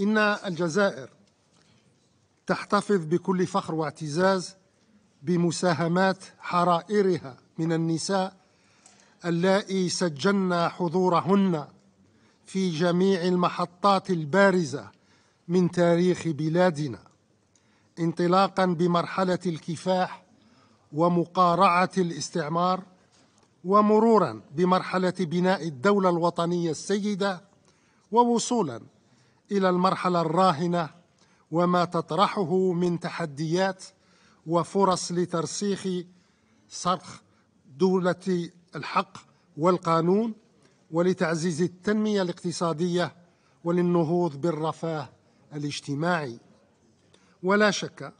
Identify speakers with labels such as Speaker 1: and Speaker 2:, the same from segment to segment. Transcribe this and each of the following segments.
Speaker 1: إن الجزائر تحتفظ بكل فخر واعتزاز بمساهمات حرائرها من النساء اللائي سجلن حضورهن في جميع المحطات البارزة من تاريخ بلادنا انطلاقا بمرحلة الكفاح ومقارعة الاستعمار ومرورا بمرحلة بناء الدولة الوطنية السيدة ووصولا الى المرحله الراهنه وما تطرحه من تحديات وفرص لترسيخ صرخ دوله الحق والقانون ولتعزيز التنميه الاقتصاديه وللنهوض بالرفاه الاجتماعي ولا شك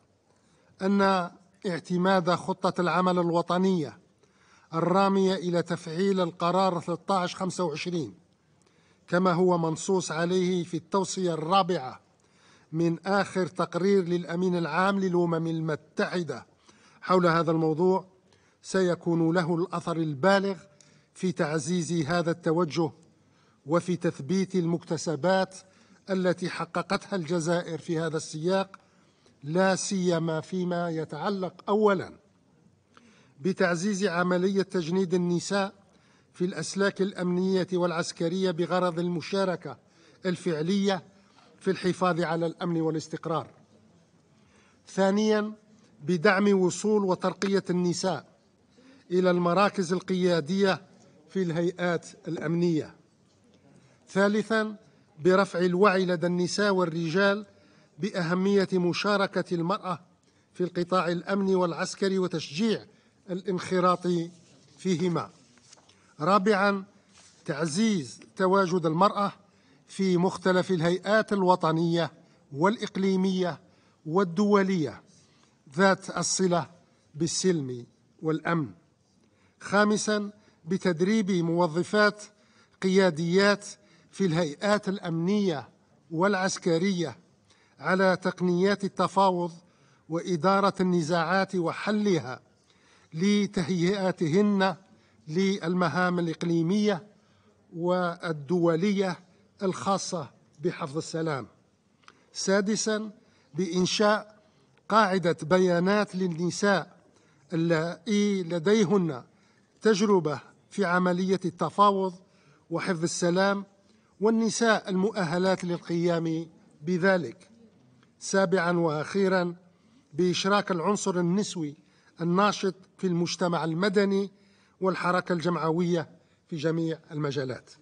Speaker 1: ان اعتماد خطه العمل الوطنيه الراميه الى تفعيل القرار 1325 كما هو منصوص عليه في التوصية الرابعة من آخر تقرير للأمين العام للأمم المتحدة حول هذا الموضوع سيكون له الأثر البالغ في تعزيز هذا التوجه وفي تثبيت المكتسبات التي حققتها الجزائر في هذا السياق لا سيما فيما يتعلق اولا بتعزيز عمليه تجنيد النساء في الأسلاك الأمنية والعسكرية بغرض المشاركة الفعلية في الحفاظ على الأمن والاستقرار ثانيا بدعم وصول وترقية النساء إلى المراكز القيادية في الهيئات الأمنية ثالثا برفع الوعي لدى النساء والرجال بأهمية مشاركة المرأة في القطاع الأمني والعسكري وتشجيع الانخراط فيهما رابعا تعزيز تواجد المرأة في مختلف الهيئات الوطنية والإقليمية والدولية ذات الصلة بالسلم والأمن خامسا بتدريب موظفات قياديات في الهيئات الأمنية والعسكرية على تقنيات التفاوض وإدارة النزاعات وحلها لتهيئتهن للمهام الإقليمية والدولية الخاصة بحفظ السلام سادسا بإنشاء قاعدة بيانات للنساء اللائي لديهن تجربة في عملية التفاوض وحفظ السلام والنساء المؤهلات للقيام بذلك سابعا وأخيرا بإشراك العنصر النسوي الناشط في المجتمع المدني والحركة الجمعوية في جميع المجالات